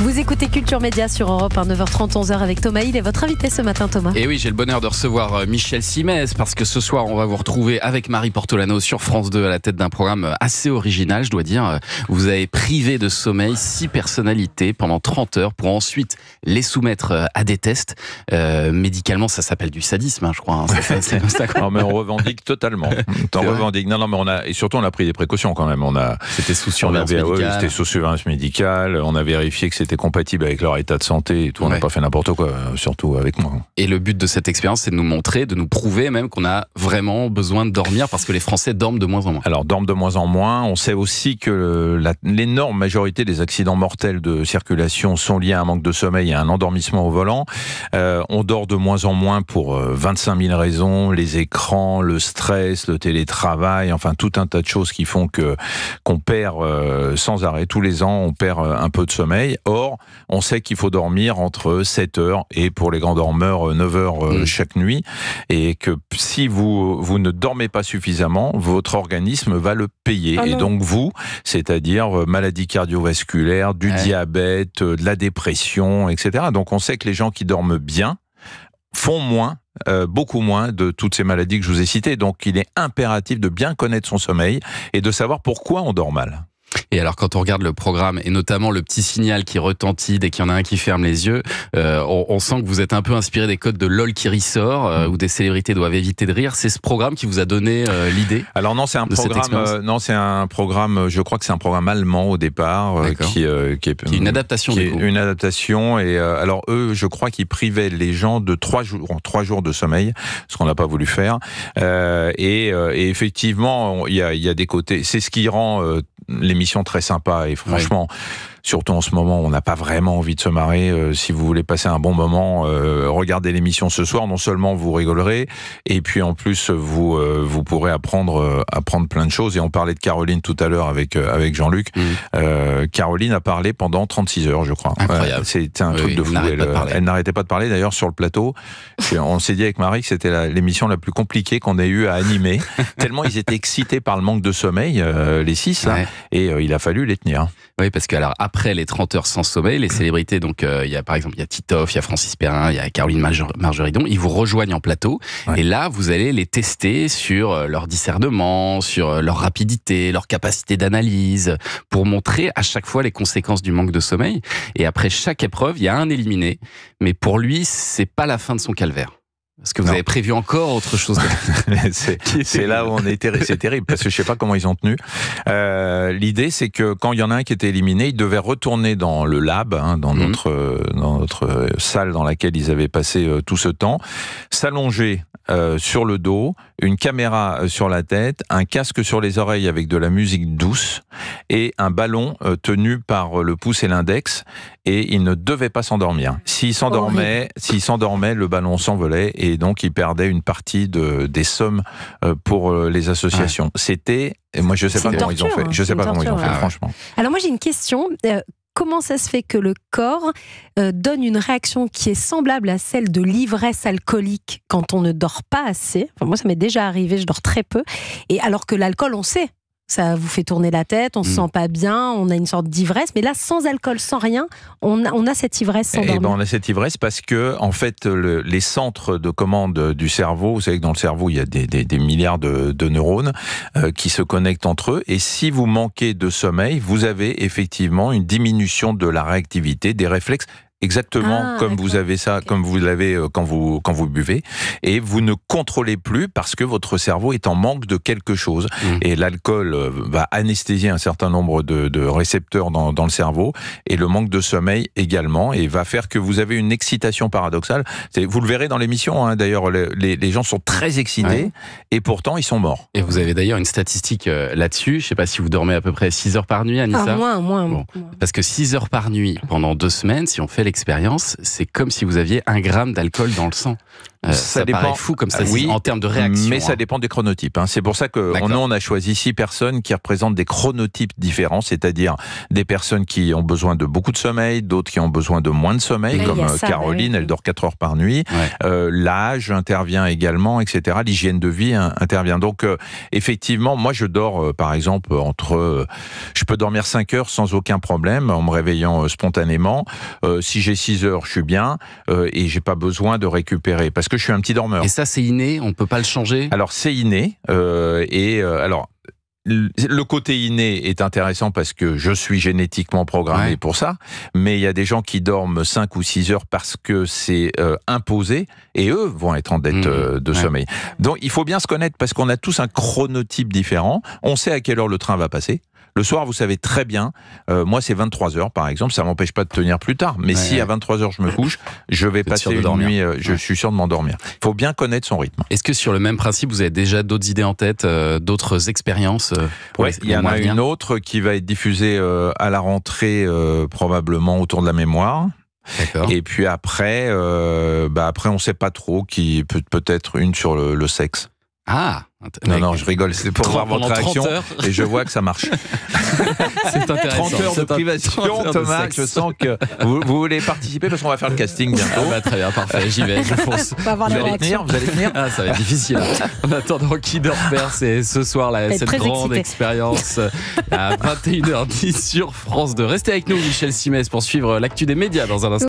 Vous écoutez Culture Média sur Europe 1, 9h30, 11h avec Thomas Hill et votre invité ce matin, Thomas. Et oui, j'ai le bonheur de recevoir euh, Michel Simès parce que ce soir, on va vous retrouver avec Marie Portolano sur France 2 à la tête d'un programme assez original, je dois dire. Euh, vous avez privé de sommeil six personnalités pendant 30 heures pour ensuite les soumettre euh, à des tests. médicalement, ça s'appelle du sadisme, hein, je crois. Hein, ça, non, mais on revendique totalement. On revendique. Non, non, mais on a, et surtout, on a pris des précautions quand même. On a, c'était sous surveillance ah médicale. C'était sous médicale. On a vérifier que c'était compatible avec leur état de santé et tout. On n'a pas fait n'importe quoi, euh, surtout avec moi. Et le but de cette expérience, c'est de nous montrer, de nous prouver même qu'on a vraiment besoin de dormir parce que les Français dorment de moins en moins. Alors, dorment de moins en moins. On sait aussi que l'énorme majorité des accidents mortels de circulation sont liés à un manque de sommeil et à un endormissement au volant. Euh, on dort de moins en moins pour 25 euh, 000 raisons les écrans, le stress, le télétravail, enfin tout un tas de choses qui font qu'on perd sans arrêt tous les ans, on perd un peu de sommeil. Or, on sait qu'il faut dormir entre 7 heures et pour les grands dormeurs 9 euh, heures euh, mm. chaque nuit et que si vous ne dormez pas suffisamment, votre organisme va le payer ah et donc vous, c'est-à-dire euh, maladies cardiovasculaires, du diabète, de la dépression, etc. Donc on sait que les gens qui dorment bien font moins beaucoup moins de toutes ces maladies que je vous ai citées. Donc il est impératif de bien connaître son sommeil et de savoir pourquoi on dort mal. Et alors, quand on regarde le programme, et notamment le petit signal qui retentit dès qu'il y en a un qui ferme les yeux, euh, on, on, sent que vous êtes un peu inspiré des codes de LOL qui ressort, euh, où des célébrités doivent éviter de rire. C'est ce programme qui vous a donné euh, l'idée Alors non, c'est un programme. Euh, non, c'est un programme. Je crois que c'est un programme allemand au départ, euh, qui, est, une adaptation. une adaptation. Et alors eux, je crois qu'ils privaient les gens de trois jours, trois jours de sommeil, ce qu'on n'a pas voulu faire. Et, et, effectivement, il y a, y a, des côtés. C'est ce qui rend l'émission très sympa et franchement. Surtout en ce moment, on n'a pas vraiment envie de se marrer. Euh, si vous voulez passer un bon moment, euh, regardez l'émission ce soir. Non seulement vous rigolerez, et puis en plus vous euh, vous pourrez apprendre apprendre plein de choses. Et on parlait de Caroline tout à l'heure avec avec Jean-Luc. Mm. Caroline a parlé pendant 36 heures, je crois. Incroyable. C'était un truc de fou. Elle, n'arrêtait pas de parler. D'ailleurs, sur le plateau, on s'est dit avec Marie que c'était l'émission la, plus compliquée qu'on ait eu à animer. tellement ils étaient excités par le manque de sommeil, les six, hein. et il a fallu les tenir. Oui, parce que alors après les 30 heures sans sommeil, les célébrités, donc euh, il y a par exemple, il y a Titoff, il y a Francis Perrin, il y a Caroline Marjoridon, Margeridon, ils vous rejoignent en plateau et là vous allez les tester sur euh, leur discernement, sur euh, leur rapidité, leur capacité d'analyse, pour montrer à chaque fois les conséquences du manque de sommeil. Et après chaque épreuve, il y a un éliminé, mais pour lui, c'est pas la fin de son calvaire. Est-ce que vous avez prévu encore autre chose. c'est là où on était, c'est terrible parce que je sais pas comment ils ont tenu. Euh, l'idée, c'est que quand il y en a un qui était éliminé, il devait retourner dans le lab, hein, dans, mhm. notre, dans notre euh, salle dans laquelle ils avaient passé euh, tout ce temps, s'allonger sur le dos, une caméra sur la tête, un casque sur les oreilles avec de la musique douce et un ballon tenu par le pouce et l'index. Et il ne devait pas s'endormir. S'il s'endormait, s'il s'endormait, le ballon s'envolait et donc ils perdaient une partie de, des sommes euh, pour euh, les associations. c'était C'était, moi je sais hein. pas comment ils ont fait, je sais pas comment ils ont fait, franchement. Alors moi j'ai une question. Euh, comment ça se fait que le corps donne une réaction qui est semblable à celle de l'ivresse alcoolique quand on ne dort pas assez Moi, ça m'est déjà arrivé, je dors très peu. Et alors que l'alcool, on sait ça vous fait tourner la tête, on ne se mm. sent pas bien, on a une sorte d'ivresse. Mais là, sans alcool, sans rien, on a, cette ivresse sans eh ben, dormir. on a cette ivresse parce que, en fait, les centres de commande du cerveau, vous savez que dans le cerveau, il y a des, milliards de, neurones euh, qui se connectent entre eux. Et si vous manquez de sommeil, vous avez effectivement une diminution de la réactivité, des réflexes exactement ah, comme vous avez ça, comme vous l'avez euh, quand vous, quand vous buvez, et vous ne contrôlez plus parce que votre cerveau est en manque de quelque chose. Mm. Et l'alcool euh, va anesthésier un certain nombre de, de récepteurs dans, dans, le cerveau, et le manque de sommeil également, et va faire que vous avez une excitation paradoxale. Vous le verrez dans l'émission, hein, d'ailleurs, les, les, gens sont très excités, et pourtant ils sont morts. Et vous avez d'ailleurs une statistique euh, là-dessus, je ne sais pas si vous dormez à peu près 6 heures par nuit, Anissa. Ah, moins, moins. Parce que 6 heures par nuit pendant deux semaines, si on fait les c'est comme si vous aviez un gramme d'alcool dans le sang. Euh, ça, dépend. fou comme ça, euh, oui, en termes de réaction. Mais ça hein. dépend des chronotypes. Hein. C'est pour ça que on, on a choisi six personnes qui représentent des chronotypes différents, c'est-à-dire des personnes qui ont besoin de beaucoup de sommeil, d'autres qui ont besoin de moins de sommeil, comme euh, Caroline, elle dort 4 heures par nuit. L'âge intervient également, etc. L'hygiène de vie hein, intervient. Donc, effectivement, moi, je dors, par exemple, entre... je peux dormir 5 heures sans aucun problème, en me réveillant spontanément. si j'ai 6 heures, je suis bien, et j'ai pas besoin de récupérer. Parce que je suis un petit dormeur. Et ça, c'est inné, on ne peut pas le changer Alors, c'est inné. Euh, et euh, alors, le côté inné est intéressant parce que je suis génétiquement programmé pour ça, mais il y a des gens qui dorment 5 ou 6 heures parce que c'est euh, imposé et eux vont être en dette mmh. de sommeil. Donc il faut bien se connaître parce qu'on a tous un chronotype différent, on sait à quelle heure le train va passer. Le soir, vous savez très bien, euh, moi c'est 23 heures par exemple, ça m'empêche pas de tenir plus tard. Mais si à 23 heures je me couche, je vais passer une dormir. nuit, euh, je suis sûr de m'endormir. Il faut bien connaître son rythme. Est-ce que sur le même principe, vous avez déjà d'autres idées en tête, euh, d'autres expériences Oui, il y en a une autre qui va être diffusée à la rentrée probablement autour de la mémoire. Et puis après, bah, après on ne sait pas trop qui peut peut-être une sur le sexe. Ah Non, non, je rigole, c'est pour voir votre réaction. Et je vois que ça marche. c'est intéressant. 30 heures de privation, Thomas, je sens que vous, voulez participer parce qu'on va faire le casting bientôt. Ah bah, très bien, parfait, j'y vais, je fonce. Vous allez, tenir, vous allez tenir, ah, ça va être difficile. En attendant, qui dort faire, c'est ce soir là, cette grande expérience à 21h10 sur France 2. Restez avec nous, Michel Simès, pour suivre l'actu des médias dans un instant.